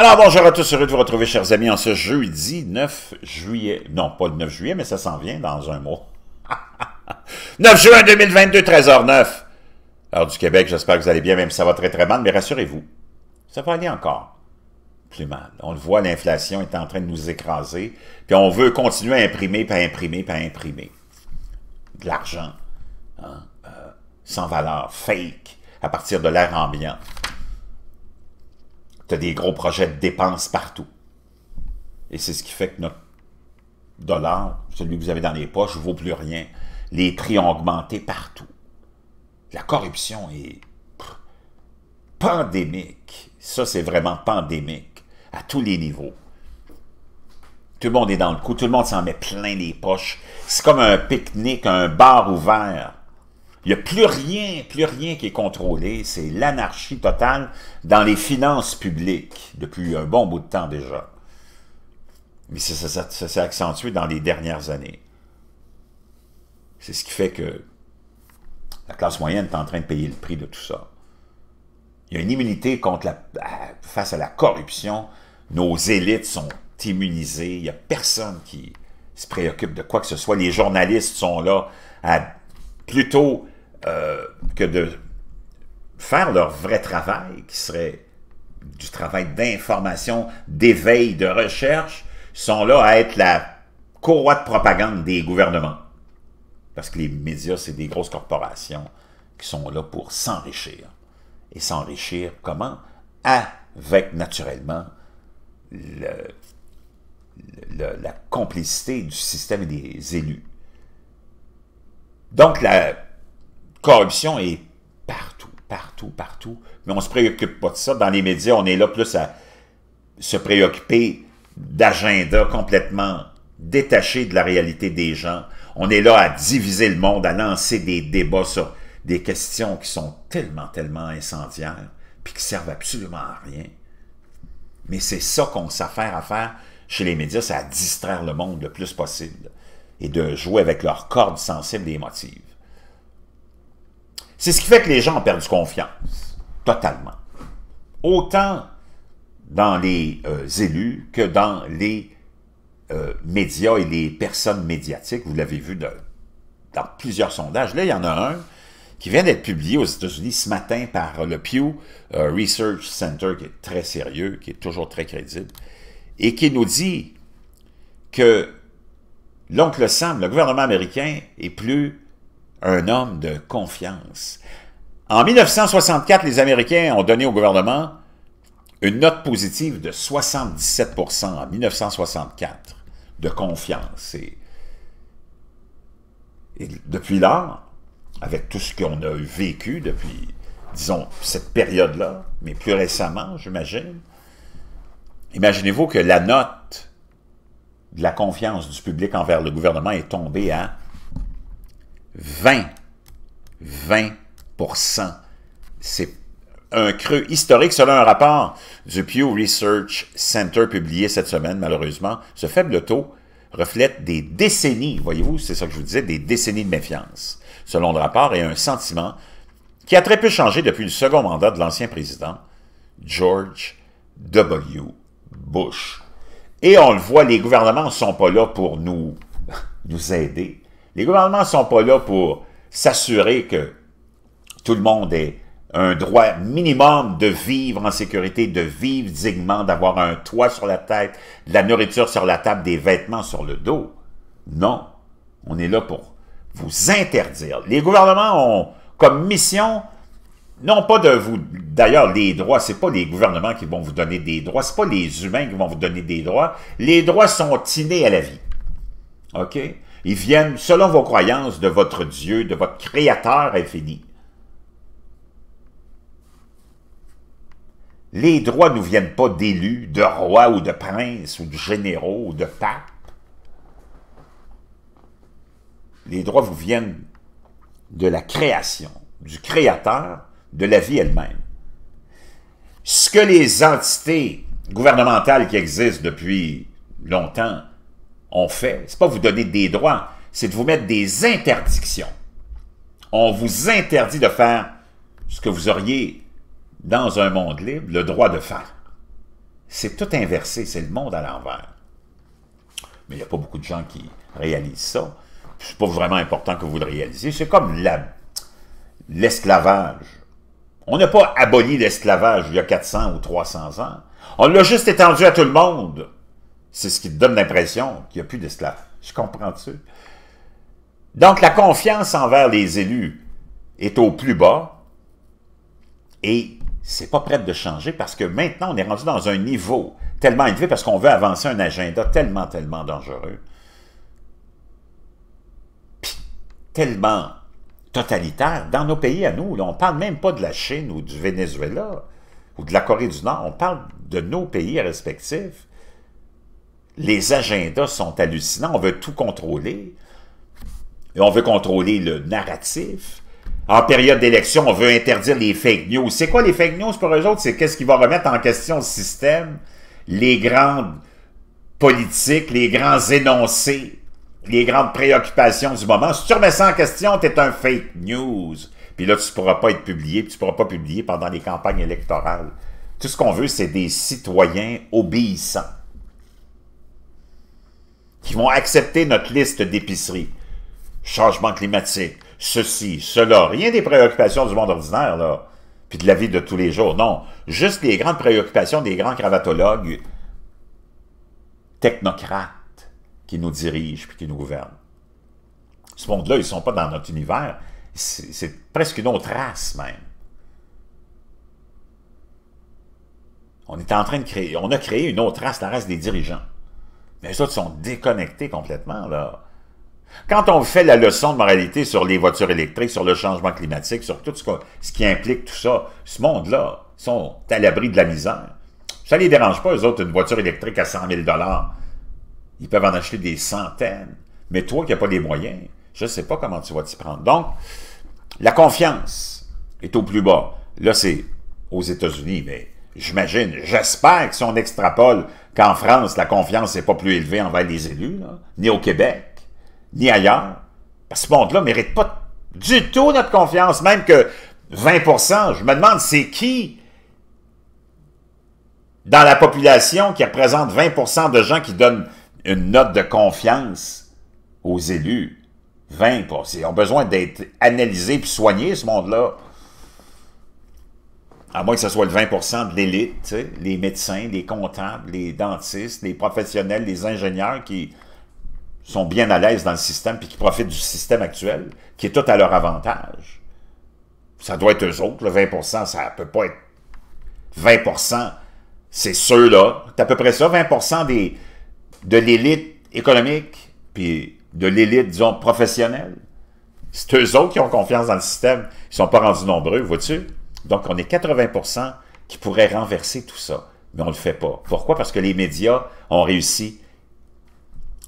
Alors bonjour à tous, heureux de vous retrouver chers amis en ce jeudi 9 juillet, non pas le 9 juillet mais ça s'en vient dans un mois. 9 juin 2022, 13h09, heure du Québec, j'espère que vous allez bien, même si ça va très très mal, mais rassurez-vous, ça va aller encore plus mal. On le voit, l'inflation est en train de nous écraser, puis on veut continuer à imprimer, puis imprimer, puis imprimer. De l'argent, hein, euh, sans valeur, fake, à partir de l'air ambiant tu as des gros projets de dépenses partout. Et c'est ce qui fait que notre dollar, celui que vous avez dans les poches, ne vaut plus rien. Les prix ont augmenté partout. La corruption est pandémique. Ça, c'est vraiment pandémique à tous les niveaux. Tout le monde est dans le coup, tout le monde s'en met plein les poches. C'est comme un pique-nique, un bar ouvert. Il n'y a plus rien, plus rien qui est contrôlé. C'est l'anarchie totale dans les finances publiques depuis un bon bout de temps déjà. Mais ça, s'est accentué dans les dernières années. C'est ce qui fait que la classe moyenne est en train de payer le prix de tout ça. Il y a une immunité face à la corruption. Nos élites sont immunisées. Il n'y a personne qui se préoccupe de quoi que ce soit. Les journalistes sont là à plutôt euh, que de faire leur vrai travail, qui serait du travail d'information, d'éveil, de recherche, sont là à être la courroie de propagande des gouvernements. Parce que les médias, c'est des grosses corporations qui sont là pour s'enrichir. Et s'enrichir comment? Avec, naturellement, la complicité du système et des élus. Donc, la corruption est partout, partout, partout. Mais on ne se préoccupe pas de ça. Dans les médias, on est là plus à se préoccuper d'agenda complètement détaché de la réalité des gens. On est là à diviser le monde, à lancer des débats sur des questions qui sont tellement, tellement incendiaires, puis qui servent absolument à rien. Mais c'est ça qu'on s'affaire à faire chez les médias, c'est à distraire le monde le plus possible et de jouer avec leurs cordes sensibles et émotives. C'est ce qui fait que les gens ont perdu confiance, totalement. Autant dans les euh, élus que dans les euh, médias et les personnes médiatiques. Vous l'avez vu dans plusieurs sondages. Là, il y en a un qui vient d'être publié aux États-Unis ce matin par le Pew euh, Research Center, qui est très sérieux, qui est toujours très crédible, et qui nous dit que l'oncle Sam, le gouvernement américain, est plus un homme de confiance. En 1964, les Américains ont donné au gouvernement une note positive de 77 en 1964 de confiance. Et, depuis lors, avec tout ce qu'on a vécu depuis, disons, cette période-là, mais plus récemment, j'imagine, imaginez-vous que la note de la confiance du public envers le gouvernement est tombée à 20, 20 C'est un creux historique selon un rapport du Pew Research Center publié cette semaine, malheureusement. Ce faible taux reflète des décennies, voyez-vous, c'est ça que je vous disais, des décennies de méfiance, selon le rapport, et un sentiment qui a très peu changé depuis le second mandat de l'ancien président, George W. Bush. Et on le voit, les gouvernements ne sont pas là pour nous, nous aider. Les gouvernements ne sont pas là pour s'assurer que tout le monde ait un droit minimum de vivre en sécurité, de vivre dignement, d'avoir un toit sur la tête, de la nourriture sur la table, des vêtements sur le dos. Non, on est là pour vous interdire. Les gouvernements ont comme mission, non pas de vous... D'ailleurs, les droits, c'est pas les gouvernements qui vont vous donner des droits, c'est pas les humains qui vont vous donner des droits. Les droits sont innés à la vie. OK? Ils viennent, selon vos croyances, de votre Dieu, de votre Créateur infini. Les droits ne viennent pas d'élus, de rois ou de princes ou de généraux ou de papes. Les droits vous viennent de la création, du créateur, de la vie elle-même. Ce que les entités gouvernementales qui existent depuis longtemps on fait, c'est pas vous donner des droits, c'est de vous mettre des interdictions. On vous interdit de faire ce que vous auriez, dans un monde libre, le droit de faire. C'est tout inversé, c'est le monde à l'envers. Mais il n'y a pas beaucoup de gens qui réalisent ça. C'est pas vraiment important que vous le réalisiez. C'est comme l'esclavage. On n'a pas aboli l'esclavage il y a 400 ou 300 ans. On l'a juste étendu à tout le monde. C'est ce qui te donne l'impression qu'il n'y a plus d'esclaves. Je comprends-tu? Donc, la confiance envers les élus est au plus bas et c'est pas prêt de changer parce que maintenant, on est rendu dans un niveau tellement élevé parce qu'on veut avancer un agenda tellement, tellement dangereux, tellement totalitaire dans nos pays à nous. on on parle même pas de la Chine ou du Venezuela ou de la Corée du Nord. On parle de nos pays respectifs les agendas sont hallucinants. On veut tout contrôler. Et on veut contrôler le narratif. En période d'élection, on veut interdire les fake news. C'est quoi les fake news pour eux autres? C'est qu'est-ce qui va remettre en question le système, les grandes politiques, les grands énoncés, les grandes préoccupations du moment. Si tu remets ça en question, tu es un fake news. Puis là, tu pourras pas être publié, puis tu pourras pas publier pendant les campagnes électorales. Tout ce qu'on veut, c'est des citoyens obéissants qui vont accepter notre liste d'épicerie. Changement climatique, ceci, cela, rien des préoccupations du monde ordinaire, là, puis de la vie de tous les jours, non. Juste les grandes préoccupations des grands cravatologues technocrates qui nous dirigent puis qui nous gouvernent. Ce monde-là, ils ne sont pas dans notre univers, c'est presque une autre race même. On est en train de créer, on a créé une autre race, la race des dirigeants. Mais les autres sont déconnectés complètement, là. Quand on fait la leçon de moralité sur les voitures électriques, sur le changement climatique, sur tout ce, qui implique tout ça, ce monde-là sont à l'abri de la misère. Ça les dérange pas, eux autres, une voiture électrique à 100 000 Ils peuvent en acheter des centaines. Mais toi qui n'as pas les moyens, je ne sais pas comment tu vas t'y prendre. Donc, la confiance est au plus bas. Là, c'est aux États-Unis, mais j'imagine, j'espère que si on extrapole qu'en France, la confiance n'est pas plus élevée envers les élus, ni au Québec, ni ailleurs, parce que ce monde-là ne mérite pas du tout notre confiance, même que 20 je me demande c'est qui dans la population qui représente 20 de gens qui donnent une note de confiance aux élus. 20 Ils ont besoin d'être analysés et soignés, ce monde-là. À moins que ce soit le 20 de l'élite, les médecins, les comptables, les dentistes, les professionnels, les ingénieurs qui sont bien à l'aise dans le système puis qui profitent du système actuel, qui est tout à leur avantage. Ça doit être eux autres, le 20 ça peut pas être 20 c'est ceux-là. C'est à peu près ça, 20 des, de l'élite économique, puis de l'élite, disons, professionnelle. C'est eux autres qui ont confiance dans le système. Ils sont pas rendus nombreux, vois-tu? Donc, on est 80 qui pourraient renverser tout ça, mais on ne le fait pas. Pourquoi? Parce que les médias ont réussi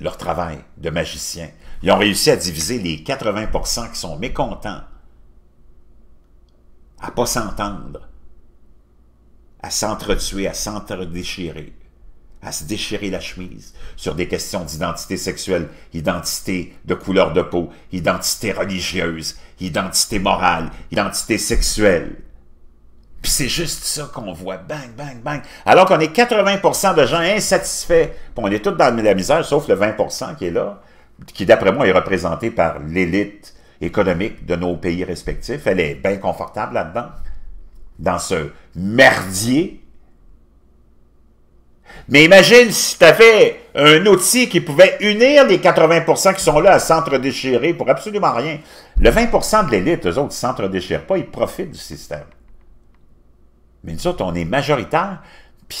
leur travail de magicien. Ils ont réussi à diviser les 80 qui sont mécontents, à pas s'entendre, à s'entretuer, à s'entre-déchirer, à se déchirer la chemise sur des questions d'identité sexuelle, identité de couleur de peau, identité religieuse, identité morale, identité sexuelle. Puis c'est juste ça qu'on voit, bang, bang, bang. Alors qu'on est 80% de gens insatisfaits, puis on est tous dans la misère, sauf le 20% qui est là, qui d'après moi est représenté par l'élite économique de nos pays respectifs. Elle est bien confortable là-dedans, dans ce merdier. Mais imagine si tu avais un outil qui pouvait unir les 80% qui sont là à s'entre-déchirer pour absolument rien. Le 20% de l'élite, eux autres, ne s'entre-déchirent pas, ils profitent du système. Mais nous autres, on est majoritaire, puis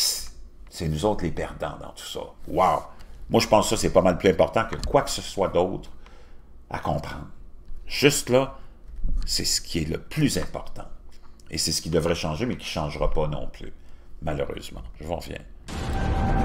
c'est nous autres les perdants dans tout ça. Wow! Moi, je pense que ça, c'est pas mal plus important que quoi que ce soit d'autre à comprendre. Juste là, c'est ce qui est le plus important. Et c'est ce qui devrait changer, mais qui ne changera pas non plus, malheureusement. Je vous reviens.